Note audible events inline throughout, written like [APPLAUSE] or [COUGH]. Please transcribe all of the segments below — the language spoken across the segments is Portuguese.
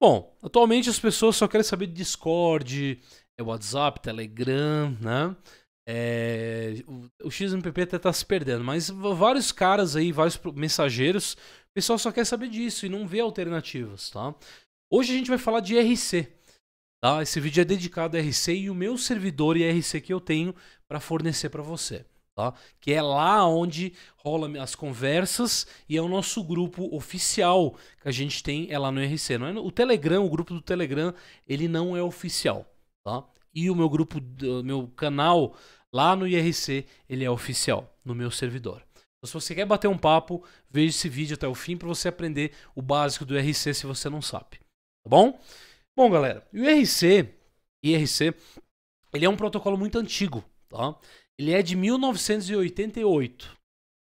Bom, atualmente as pessoas só querem saber de Discord, é WhatsApp, Telegram, né? É, o, o XMPP até tá se perdendo, mas vários caras aí, vários mensageiros, o pessoal só quer saber disso e não vê alternativas, tá? Hoje a gente vai falar de RC, tá? Esse vídeo é dedicado a RC e o meu servidor IRC que eu tenho para fornecer para você. Tá? Que é lá onde rolam as conversas e é o nosso grupo oficial que a gente tem é lá no RC. Não é no, o Telegram, o grupo do Telegram, ele não é oficial, tá? E o meu grupo, meu canal lá no IRC, ele é oficial no meu servidor. Então, se você quer bater um papo, veja esse vídeo até o fim para você aprender o básico do IRC se você não sabe, tá bom? Bom, galera, o IRC, IRC, ele é um protocolo muito antigo, tá? Ele é de 1988.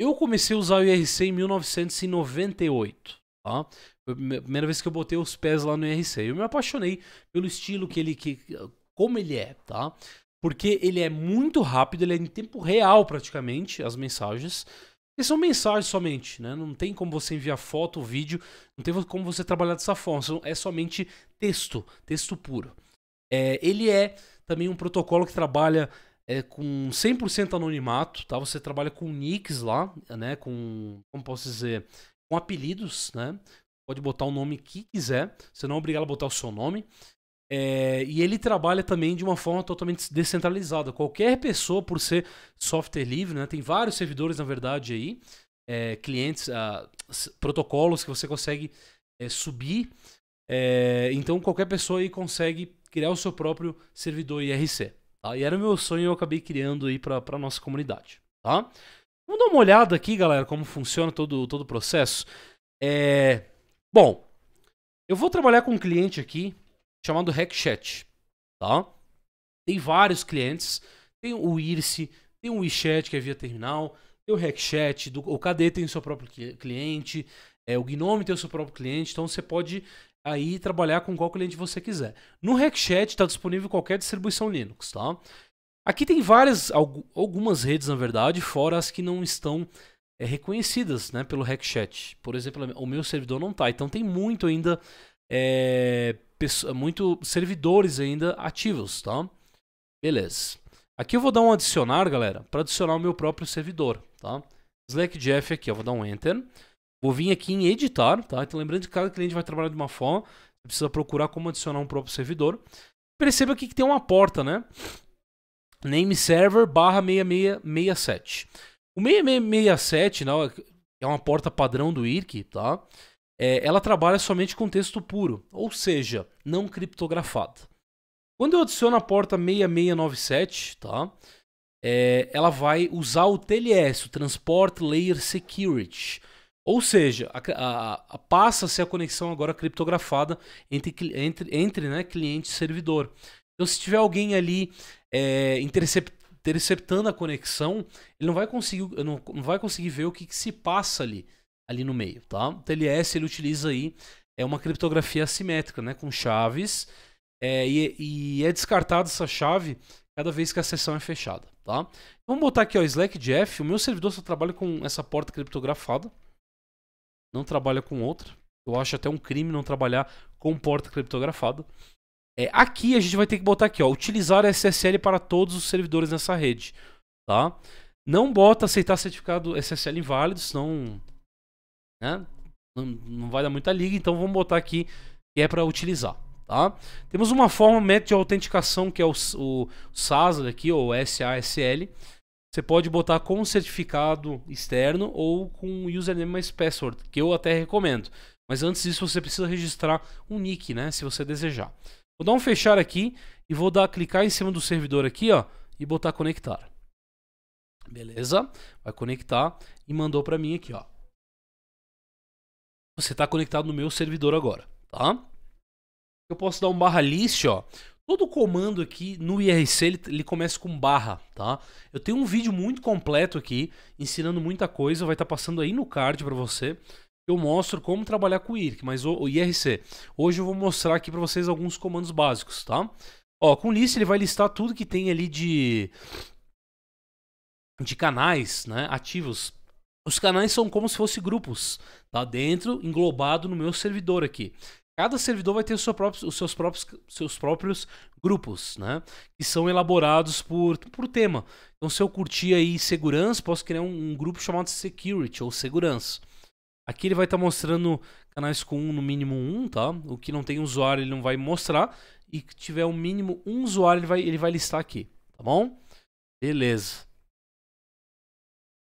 Eu comecei a usar o IRC em 1998. Tá? Foi a primeira vez que eu botei os pés lá no IRC. Eu me apaixonei pelo estilo que ele. Que, como ele é, tá? Porque ele é muito rápido, ele é em tempo real praticamente, as mensagens. E são mensagens somente, né? Não tem como você enviar foto, vídeo, não tem como você trabalhar dessa forma. É somente texto, texto puro. É, ele é também um protocolo que trabalha é com 100% anonimato, tá? Você trabalha com nicks lá, né? Com, como posso dizer, com apelidos, né? Pode botar o nome que quiser, você não é obrigado a botar o seu nome. É, e ele trabalha também de uma forma totalmente descentralizada. Qualquer pessoa, por ser software livre, né, tem vários servidores, na verdade, aí, é, clientes, ah, protocolos que você consegue é, subir. É, então, qualquer pessoa aí consegue criar o seu próprio servidor IRC. Tá? E era o meu sonho e eu acabei criando aí para a nossa comunidade. Tá? Vamos dar uma olhada aqui, galera, como funciona todo, todo o processo. É... Bom, eu vou trabalhar com um cliente aqui chamado HackChat. Tá? Tem vários clientes. Tem o Irse, tem o WeChat, que é via terminal, tem o HackChat, do, o KD tem o seu próprio cliente, é, o Gnome tem o seu próprio cliente, então você pode aí trabalhar com qual cliente você quiser. No RecChat está disponível qualquer distribuição Linux, tá? Aqui tem várias, algumas redes, na verdade, fora as que não estão é, reconhecidas né, pelo RecChat. Por exemplo, o meu servidor não está, então tem muito ainda, é, muito servidores ainda ativos, tá? Beleza. Aqui eu vou dar um adicionar, galera, para adicionar o meu próprio servidor, tá? Jeff aqui, eu vou dar um enter. Vou vir aqui em editar, tá? Então lembrando que cada cliente vai trabalhar de uma forma, você precisa procurar como adicionar um próprio servidor. Perceba aqui que tem uma porta, né? Name server barra 6667. O 6667 não, né, é uma porta padrão do IRC, tá? É, ela trabalha somente com texto puro, ou seja, não criptografado. Quando eu adiciono a porta 6697, tá? É, ela vai usar o TLS, o Transport Layer Security ou seja, a, a, a passa-se a conexão agora criptografada entre, entre, entre né, cliente e servidor. Então, se tiver alguém ali é, interceptando a conexão, ele não vai conseguir, não, não vai conseguir ver o que, que, se passa ali, ali no meio. Tá? O TLS ele utiliza aí é uma criptografia assimétrica, né, com chaves, é, e, e é descartada essa chave cada vez que a sessão é fechada. Tá? Vamos botar aqui o Slack Jeff O meu servidor só trabalha com essa porta criptografada não trabalha com outra. Eu acho até um crime não trabalhar com porta criptografada. É, aqui a gente vai ter que botar aqui, ó, utilizar SSL para todos os servidores nessa rede, tá? Não bota aceitar certificado SSL inválido, senão né? não, não vai dar muita liga, então vamos botar aqui que é para utilizar, tá? Temos uma forma, método de autenticação que é o, o SASL aqui, ou SASL, você pode botar com um certificado externo ou com username mais password, que eu até recomendo. Mas antes disso, você precisa registrar um nick, né? Se você desejar. Vou dar um fechar aqui e vou dar clicar em cima do servidor aqui, ó, e botar conectar. Beleza? Vai conectar e mandou para mim aqui, ó. Você está conectado no meu servidor agora, tá? Eu posso dar um barra list, ó, Todo comando aqui no IRC ele, ele, começa com barra, tá? Eu tenho um vídeo muito completo aqui, ensinando muita coisa, vai estar tá passando aí no card para você. Eu mostro como trabalhar com o IRC, mas o, o IRC. Hoje eu vou mostrar aqui para vocês alguns comandos básicos, tá? Ó, com list ele vai listar tudo que tem ali de de canais, né, ativos. Os canais são como se fossem grupos, tá? Dentro, englobado no meu servidor aqui. Cada servidor vai ter os, os seus, próprios, seus próprios grupos, né? Que são elaborados por, por tema. Então, se eu curtir aí segurança, posso criar um, um grupo chamado Security ou Segurança. Aqui ele vai estar tá mostrando canais com um, no mínimo um, tá? O que não tem usuário ele não vai mostrar. E que tiver o um mínimo um usuário ele vai, ele vai listar aqui, tá bom? Beleza.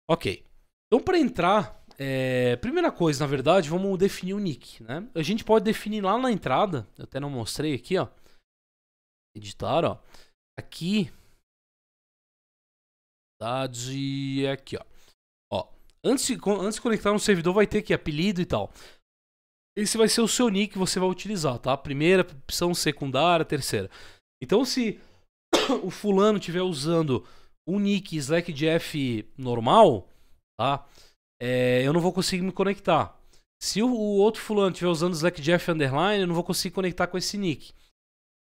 Ok. Então, para entrar é, primeira coisa, na verdade, vamos definir o nick, né? A gente pode definir lá na entrada, eu até não mostrei aqui, ó. Editar, ó. Aqui. e aqui, ó. Ó, antes de, antes de conectar no servidor vai ter aqui apelido e tal. Esse vai ser o seu nick que você vai utilizar, tá? Primeira opção, secundária, terceira. Então se [COUGHS] o fulano tiver usando um nick slackjf normal, tá? é, eu não vou conseguir me conectar. Se o, o outro fulano estiver usando Slack Jeff Underline, eu não vou conseguir conectar com esse nick.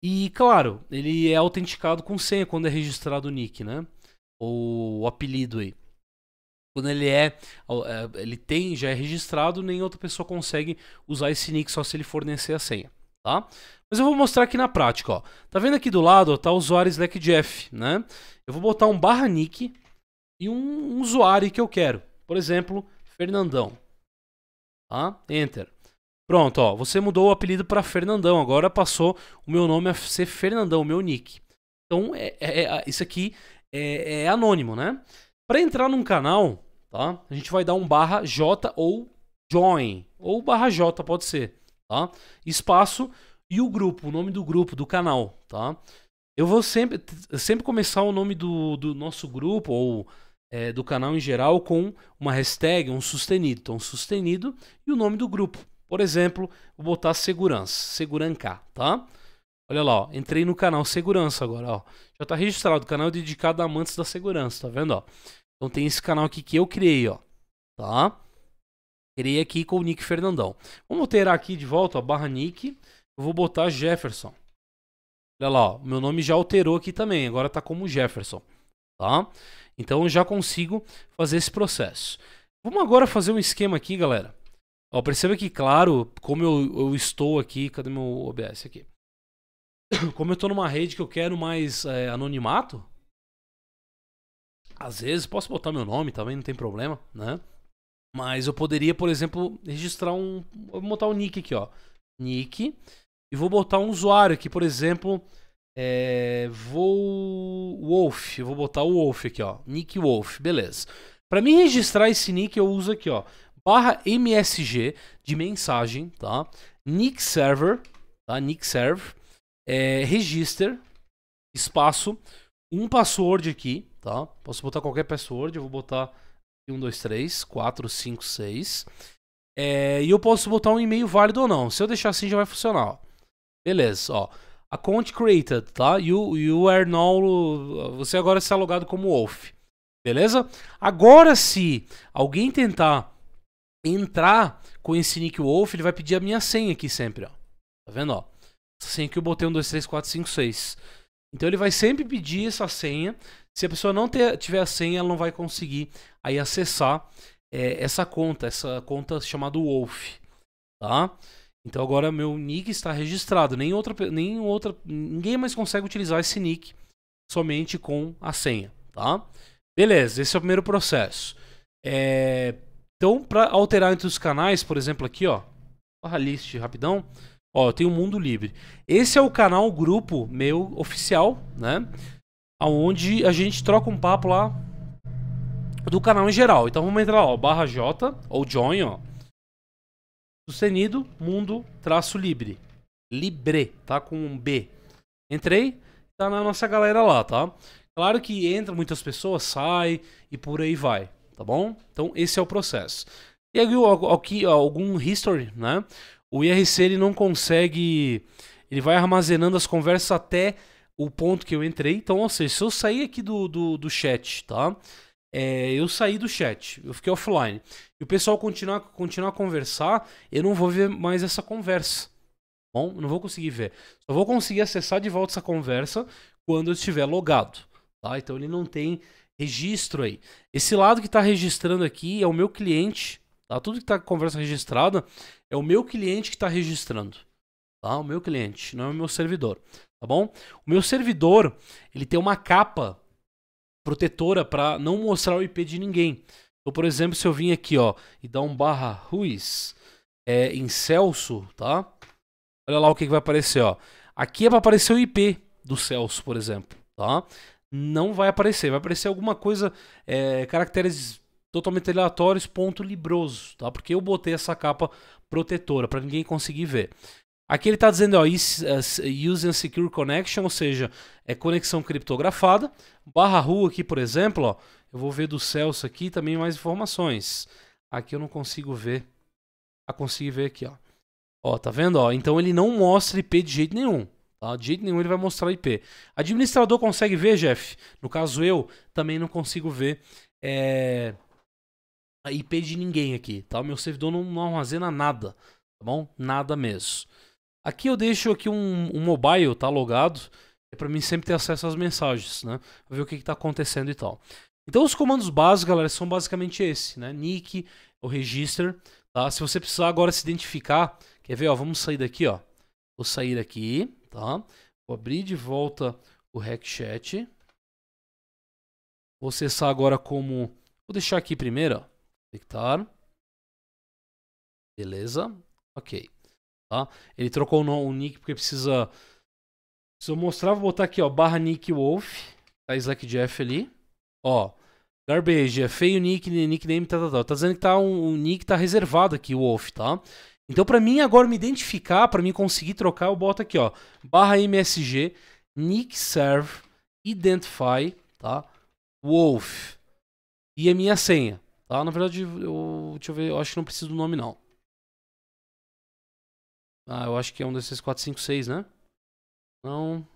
E, claro, ele é autenticado com senha quando é registrado o nick, né? Ou o apelido aí. Quando ele é, é, ele tem, já é registrado, nem outra pessoa consegue usar esse nick só se ele fornecer a senha, tá? Mas eu vou mostrar aqui na prática, ó. Tá vendo aqui do lado, ó, tá o usuário Jeff, né? Eu vou botar um barra nick e um, um usuário que eu quero, por exemplo, Fernandão. Tá? Enter. Pronto, ó, você mudou o apelido para Fernandão, agora passou o meu nome a ser Fernandão, o meu nick. Então, é, é, é isso aqui é, é anônimo, né? Para entrar num canal, tá? A gente vai dar um barra J ou join, ou barra J pode ser, tá? Espaço e o grupo, o nome do grupo, do canal, tá? Eu vou sempre, sempre começar o nome do, do nosso grupo ou é, do canal em geral com uma hashtag, um sustenido. Então, sustenido e o nome do grupo. Por exemplo, vou botar segurança, seguranca, tá? Olha lá, ó, entrei no canal segurança agora, ó. Já está registrado, o canal é dedicado a amantes da segurança, tá vendo, ó? Então tem esse canal aqui que eu criei, ó, tá? Criei aqui com o Nick Fernandão. Vamos alterar aqui de volta, ó, barra Nick. Eu vou botar Jefferson. Olha lá, ó, meu nome já alterou aqui também, agora está como Jefferson tá? Então já consigo fazer esse processo. Vamos agora fazer um esquema aqui, galera. Ó, perceba que, claro, como eu, eu estou aqui, cadê meu OBS aqui? [COUGHS] Como eu estou numa rede que eu quero mais é, anonimato, às vezes posso botar meu nome também, não tem problema, né? Mas eu poderia, por exemplo, registrar um. Vou botar um nick aqui, ó. Nick. E vou botar um usuário aqui, por exemplo, é, vou. Wolf, eu vou botar o Wolf aqui, ó. Nick Wolf, beleza. Para mim registrar esse nick, eu uso aqui, ó. Barra MSG de mensagem, tá? Nick server, tá? Nick server. É, register, espaço, um password aqui, tá? Posso botar qualquer password, eu vou botar 1, 2, 3, 4, 5, 6. É, e eu posso botar um e-mail válido ou não. Se eu deixar assim já vai funcionar, ó. Beleza, ó account created, tá? You, you are now. Você agora está logado como Wolf. Beleza? Agora, se alguém tentar entrar com esse nick Wolf, ele vai pedir a minha senha aqui sempre, ó. Tá vendo, ó? Essa senha que eu botei um dois 3, quatro cinco seis. Então ele vai sempre pedir essa senha. Se a pessoa não ter, tiver a senha, ela não vai conseguir aí acessar é, essa conta, essa conta chamada Wolf, tá? Então agora meu nick está registrado, nem outra, nem outra, ninguém mais consegue utilizar esse nick somente com a senha, tá? Beleza, esse é o primeiro processo. É... Então, para alterar entre os canais, por exemplo, aqui, ó, barra list rapidão, ó, tem o Mundo Livre. Esse é o canal, o grupo meu oficial, né? Aonde a gente troca um papo lá do canal em geral. Então vamos entrar, ó, barra J ou join, ó sustenido, mundo, traço libre. Libre, tá? Com um B. Entrei, tá na nossa galera lá, tá? Claro que entra muitas pessoas, sai e por aí vai, tá bom? Então esse é o processo. E aqui algum history, né? O IRC ele não consegue, ele vai armazenando as conversas até o ponto que eu entrei. Então, ou seja, se eu sair aqui do, do, do chat, tá? é, eu saí do chat, eu fiquei offline. E o pessoal continuar, a conversar, eu não vou ver mais essa conversa. Tá bom, não vou conseguir ver. Só vou conseguir acessar de volta essa conversa quando eu estiver logado. Tá? Então ele não tem registro aí. Esse lado que está registrando aqui é o meu cliente. Tá? Tudo que está conversa registrada é o meu cliente que está registrando. Tá? O meu cliente, não é o meu servidor. Tá bom? O meu servidor ele tem uma capa protetora para não mostrar o IP de ninguém. Então, por exemplo, se eu vim aqui, ó, e dar um barra Ruiz é, em Celso, tá? Olha lá o que, que vai aparecer, ó. Aqui é para aparecer o IP do Celso, por exemplo, tá? Não vai aparecer, vai aparecer alguma coisa, é, caracteres totalmente aleatórios, ponto libroso, tá? Porque eu botei essa capa protetora para ninguém conseguir ver. Aqui ele está dizendo, ó, use secure connection, ou seja, é conexão criptografada. Barra rua aqui, por exemplo, ó, eu vou ver do Celso aqui também mais informações. Aqui eu não consigo ver. Ah, consegui ver aqui, ó. Ó, tá vendo, ó? Então ele não mostra IP de jeito nenhum. Tá? De jeito nenhum ele vai mostrar IP. Administrador consegue ver, Jeff? No caso eu, também não consigo ver é... a IP de ninguém aqui, tá? O meu servidor não, não armazena nada, tá bom? Nada mesmo. Aqui eu deixo aqui um, um mobile, tá logado, é para mim sempre ter acesso às mensagens, né? Ver o que está acontecendo e tal. Então os comandos básicos, galera, são basicamente esse, né? Nick, o register, tá? Se você precisar agora se identificar, quer ver, ó, vamos sair daqui, ó. Vou sair daqui, tá? Vou abrir de volta o chat. Vou acessar agora como... Vou deixar aqui primeiro, ó. Detectar. Beleza. Ok tá? Ele trocou o, nick porque precisa... Se eu mostrar, vou botar aqui, ó, barra nick wolf, tá Slack Jeff ali, ó... Garbage, é feio nick, nickname, tá, tá, tá. Tá dizendo que tá um, um nick tá reservado aqui, o Wolf, tá? Então, para mim agora me identificar, para mim conseguir trocar, eu boto aqui, ó, barra msg, nick serve, identify, tá? Wolf. E a minha senha, tá? Na verdade, eu, deixa eu ver, eu acho que não preciso do nome não. Ah, eu acho que é um desses 4, 5, 6, né? Não.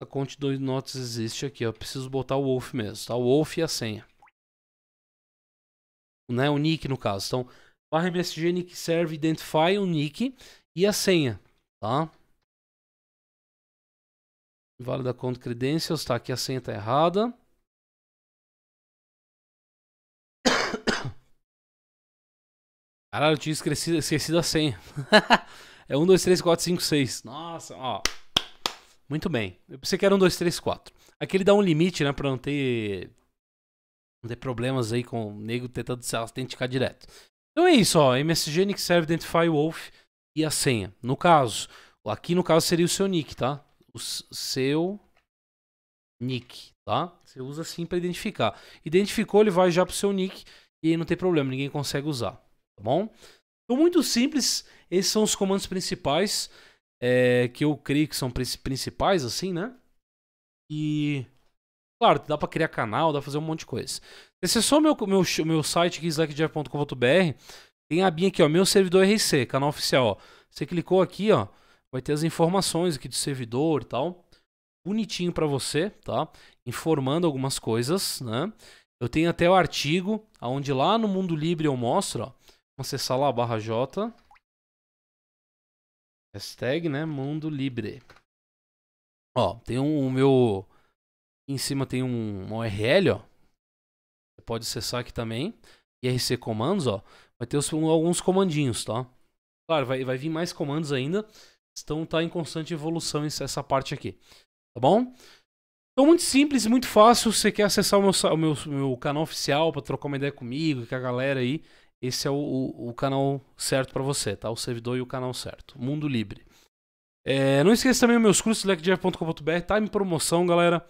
A conte dois notas existe aqui, ó. Preciso botar o Wolf mesmo, tá? O Wolf e a senha. Né? O nick, no caso. Então, barra MSG nick serve identify o nick e a senha, tá? Vale da conta credentials, tá? Aqui a senha tá errada. Caralho, eu tinha esquecido, esquecido a senha. [LAUGHS] é 1, 2, 3, 4, 5, 6. Nossa, ó. Muito bem. Eu pensei que era 1, 2, 3, 4. Aqui ele dá um limite, né? Pra não ter. Não ter problemas aí com o nego tentando se autenticar direto. Então é isso, ó. MSG Nick serve Identify Wolf e a senha. No caso, aqui no caso seria o seu nick, tá? O seu nick, tá? Você usa assim para identificar. Identificou, ele vai já pro seu nick e aí não tem problema, ninguém consegue usar tá bom? Então, muito simples, esses são os comandos principais, é, que eu creio que são principais, assim, né? E, claro, dá pra criar canal, dá pra fazer um monte de coisa. Acessou é meu, meu, meu site aqui, slackdev.com.br, tem a abinha aqui, ó, meu servidor RC, canal oficial, ó. Você clicou aqui, ó, vai ter as informações aqui do servidor e tal. Bonitinho para você, tá? Informando algumas coisas, né? Eu tenho até o artigo, onde lá no Mundo Livre eu mostro, ó acessar lá barra J. Hashtag, né? Mundo Libre. Ó, tem um, meu... Em cima tem um, um URL, ó. Você pode acessar aqui também. IRC comandos, ó. Vai ter os, alguns comandinhos, tá? Claro, vai, vai vir mais comandos ainda. Então tá em constante evolução essa parte aqui. Tá bom? Então, muito simples, muito fácil. Se você quer acessar o meu, o meu, meu canal oficial para trocar uma ideia comigo, com a galera aí, esse é o, o, o canal certo para você, tá? O servidor e o canal certo. Mundo Livre. É, não esqueça também os meus cursos, leckjeff.com.br, tá em promoção, galera.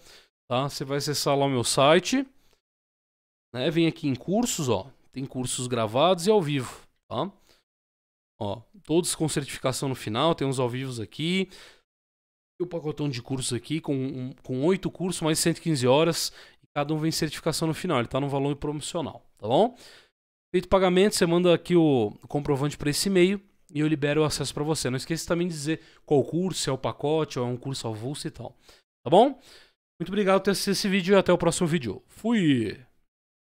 Tá? Você vai acessar lá o meu site, né? Vem aqui em cursos, ó. Tem cursos gravados e ao vivo, tá? Ó, todos com certificação no final, tem uns ao vivo aqui. E o pacotão de cursos aqui com, com 8 cursos, mais 115 horas. E cada um vem certificação no final, ele tá no valor promocional, tá bom? Feito pagamento, você manda aqui o comprovante para esse e-mail e eu libero o acesso para você. Não esqueça também de dizer qual curso, se é o pacote, ou é um curso avulso e tal. Tá bom? Muito obrigado por ter assistido esse vídeo e até o próximo vídeo. Fui!